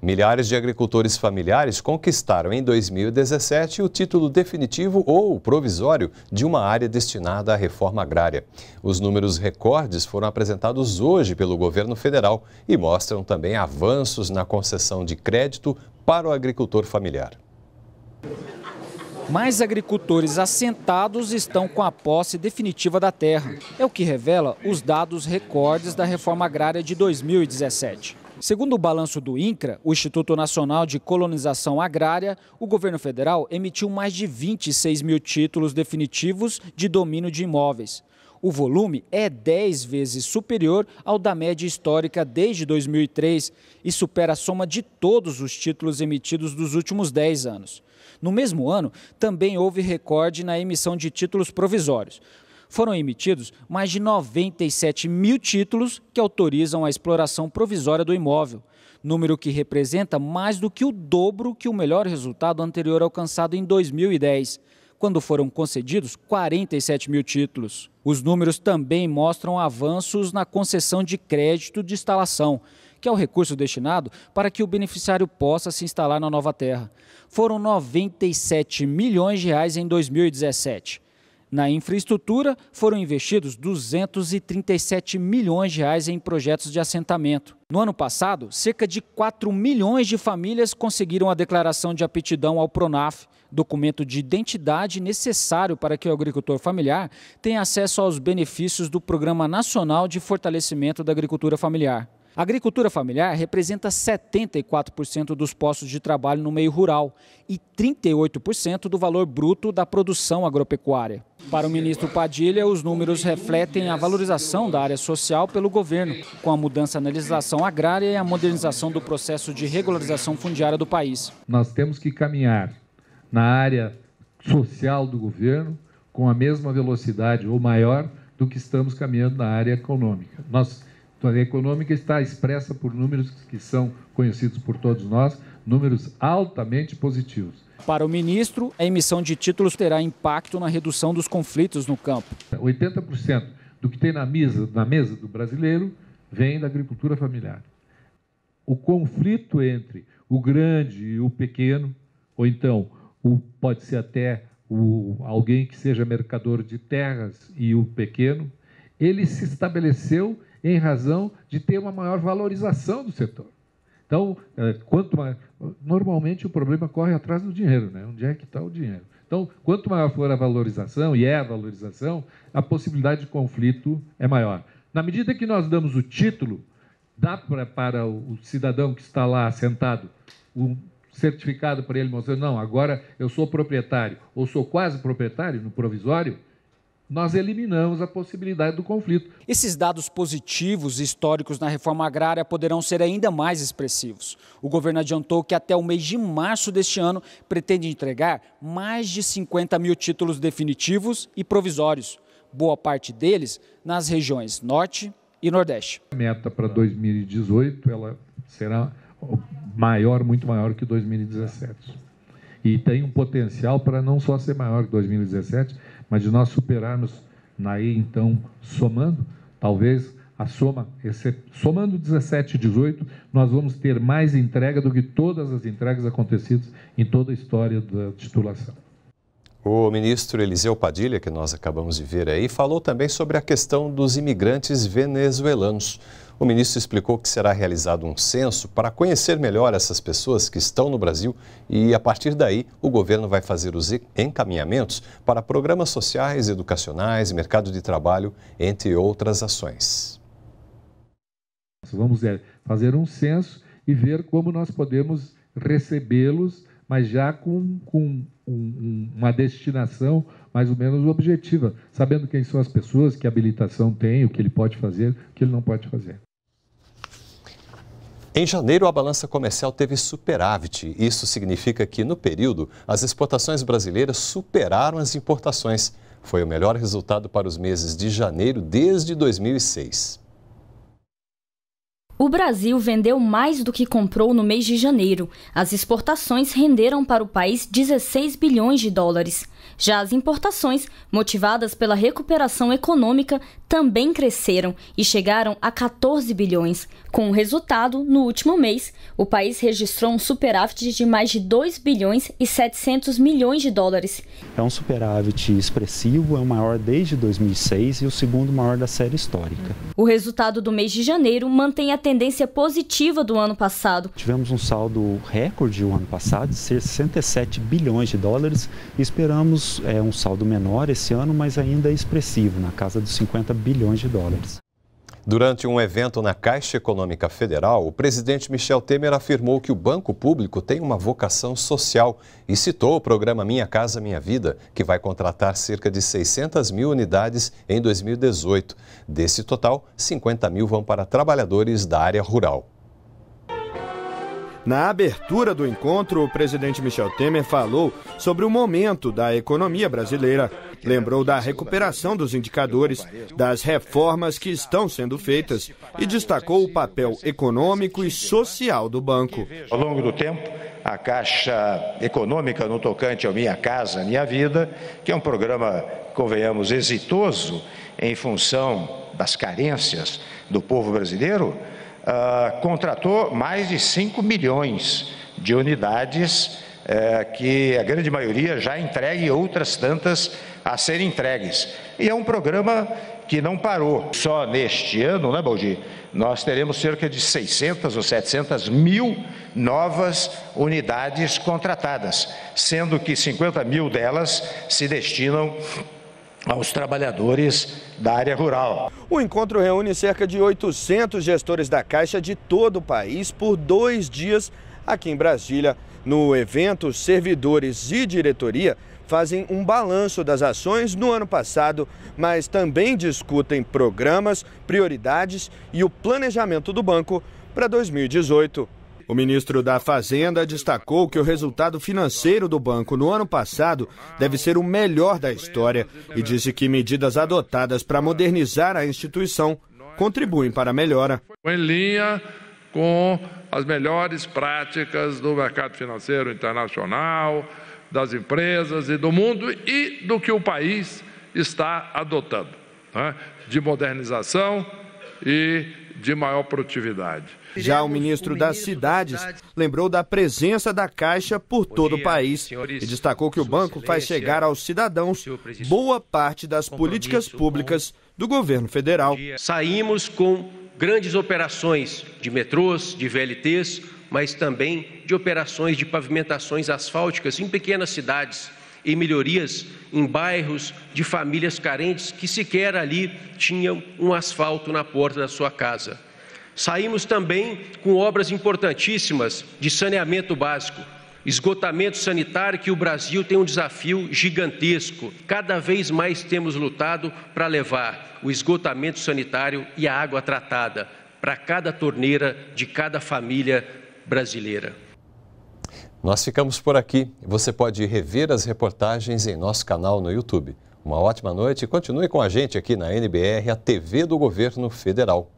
Milhares de agricultores familiares conquistaram em 2017 o título definitivo ou provisório de uma área destinada à reforma agrária. Os números recordes foram apresentados hoje pelo governo federal e mostram também avanços na concessão de crédito para o agricultor familiar. Mais agricultores assentados estão com a posse definitiva da terra. É o que revela os dados recordes da reforma agrária de 2017. Segundo o balanço do INCRA, o Instituto Nacional de Colonização Agrária, o governo federal emitiu mais de 26 mil títulos definitivos de domínio de imóveis. O volume é 10 vezes superior ao da média histórica desde 2003 e supera a soma de todos os títulos emitidos dos últimos 10 anos. No mesmo ano, também houve recorde na emissão de títulos provisórios foram emitidos mais de 97 mil títulos que autorizam a exploração provisória do imóvel, número que representa mais do que o dobro que o melhor resultado anterior alcançado em 2010 quando foram concedidos 47 mil títulos. Os números também mostram avanços na concessão de crédito de instalação, que é o recurso destinado para que o beneficiário possa se instalar na nova terra. Foram 97 milhões de reais em 2017. Na infraestrutura, foram investidos 237 milhões de reais em projetos de assentamento. No ano passado, cerca de 4 milhões de famílias conseguiram a declaração de aptidão ao Pronaf, documento de identidade necessário para que o agricultor familiar tenha acesso aos benefícios do Programa Nacional de Fortalecimento da Agricultura Familiar. A agricultura familiar representa 74% dos postos de trabalho no meio rural e 38% do valor bruto da produção agropecuária. Para o ministro Padilha, os números refletem a valorização da área social pelo governo, com a mudança na legislação agrária e a modernização do processo de regularização fundiária do país. Nós temos que caminhar na área social do governo com a mesma velocidade ou maior do que estamos caminhando na área econômica. Nós a economia econômica está expressa por números que são conhecidos por todos nós, números altamente positivos. Para o ministro, a emissão de títulos terá impacto na redução dos conflitos no campo. 80% do que tem na mesa, na mesa do brasileiro vem da agricultura familiar. O conflito entre o grande e o pequeno, ou então o, pode ser até o, alguém que seja mercador de terras e o pequeno, ele se estabeleceu em razão de ter uma maior valorização do setor. Então, é, quanto mais, normalmente o problema corre atrás do dinheiro, né? Onde é que está o dinheiro? Então, quanto maior for a valorização, e é a valorização, a possibilidade de conflito é maior. Na medida que nós damos o título, dá pra, para o cidadão que está lá sentado um certificado para ele mostrando, não, agora eu sou proprietário, ou sou quase proprietário no provisório, nós eliminamos a possibilidade do conflito. Esses dados positivos históricos na reforma agrária poderão ser ainda mais expressivos. O governo adiantou que até o mês de março deste ano pretende entregar mais de 50 mil títulos definitivos e provisórios, boa parte deles nas regiões Norte e Nordeste. A meta para 2018 ela será maior, muito maior que 2017. E tem um potencial para não só ser maior que 2017, mas de nós superarmos aí então somando, talvez a soma, esse, somando 17 e 18, nós vamos ter mais entrega do que todas as entregas acontecidas em toda a história da titulação. O ministro Eliseu Padilha, que nós acabamos de ver aí, falou também sobre a questão dos imigrantes venezuelanos. O ministro explicou que será realizado um censo para conhecer melhor essas pessoas que estão no Brasil e, a partir daí, o governo vai fazer os encaminhamentos para programas sociais, educacionais, mercado de trabalho, entre outras ações. Vamos é, fazer um censo e ver como nós podemos recebê-los, mas já com, com um, uma destinação mais ou menos objetiva, sabendo quem são as pessoas, que habilitação tem, o que ele pode fazer, o que ele não pode fazer. Em janeiro, a balança comercial teve superávit. Isso significa que, no período, as exportações brasileiras superaram as importações. Foi o melhor resultado para os meses de janeiro desde 2006. O Brasil vendeu mais do que comprou no mês de janeiro. As exportações renderam para o país 16 bilhões de dólares. Já as importações, motivadas pela recuperação econômica, também cresceram e chegaram a 14 bilhões. Com o resultado, no último mês, o país registrou um superávit de mais de 2 bilhões e 700 milhões de dólares. É um superávit expressivo, é o maior desde 2006 e o segundo maior da série histórica. O resultado do mês de janeiro mantém a tendência positiva do ano passado. Tivemos um saldo recorde o ano passado, de 67 bilhões de dólares. Esperamos é, um saldo menor esse ano, mas ainda é expressivo, na casa dos 50 bilhões de dólares. Durante um evento na Caixa Econômica Federal, o presidente Michel Temer afirmou que o banco público tem uma vocação social e citou o programa Minha Casa Minha Vida, que vai contratar cerca de 600 mil unidades em 2018. Desse total, 50 mil vão para trabalhadores da área rural. Na abertura do encontro, o presidente Michel Temer falou sobre o momento da economia brasileira, lembrou da recuperação dos indicadores, das reformas que estão sendo feitas e destacou o papel econômico e social do banco. Ao longo do tempo, a Caixa Econômica no tocante ao Minha Casa Minha Vida, que é um programa, convenhamos, exitoso em função das carências do povo brasileiro, ah, contratou mais de 5 milhões de unidades, uh, que a grande maioria já entregue e outras tantas a serem entregues. E é um programa que não parou. Só neste ano, né, Baldi? Nós teremos cerca de 600 ou 700 mil novas unidades contratadas, sendo que 50 mil delas se destinam aos trabalhadores da área rural. O encontro reúne cerca de 800 gestores da Caixa de todo o país por dois dias aqui em Brasília. No evento, servidores e diretoria fazem um balanço das ações no ano passado, mas também discutem programas, prioridades e o planejamento do banco para 2018. O ministro da Fazenda destacou que o resultado financeiro do banco no ano passado deve ser o melhor da história e disse que medidas adotadas para modernizar a instituição contribuem para a melhora. Em linha com as melhores práticas do mercado financeiro internacional, das empresas e do mundo e do que o país está adotando né? de modernização e de maior produtividade. Já o ministro das Cidades lembrou da presença da Caixa por todo o país e destacou que o banco faz chegar aos cidadãos boa parte das políticas públicas do governo federal. Saímos com grandes operações de metrôs, de VLTs, mas também de operações de pavimentações asfálticas em pequenas cidades e melhorias em bairros de famílias carentes que sequer ali tinham um asfalto na porta da sua casa. Saímos também com obras importantíssimas de saneamento básico, esgotamento sanitário que o Brasil tem um desafio gigantesco. Cada vez mais temos lutado para levar o esgotamento sanitário e a água tratada para cada torneira de cada família brasileira. Nós ficamos por aqui. Você pode rever as reportagens em nosso canal no YouTube. Uma ótima noite e continue com a gente aqui na NBR, a TV do Governo Federal.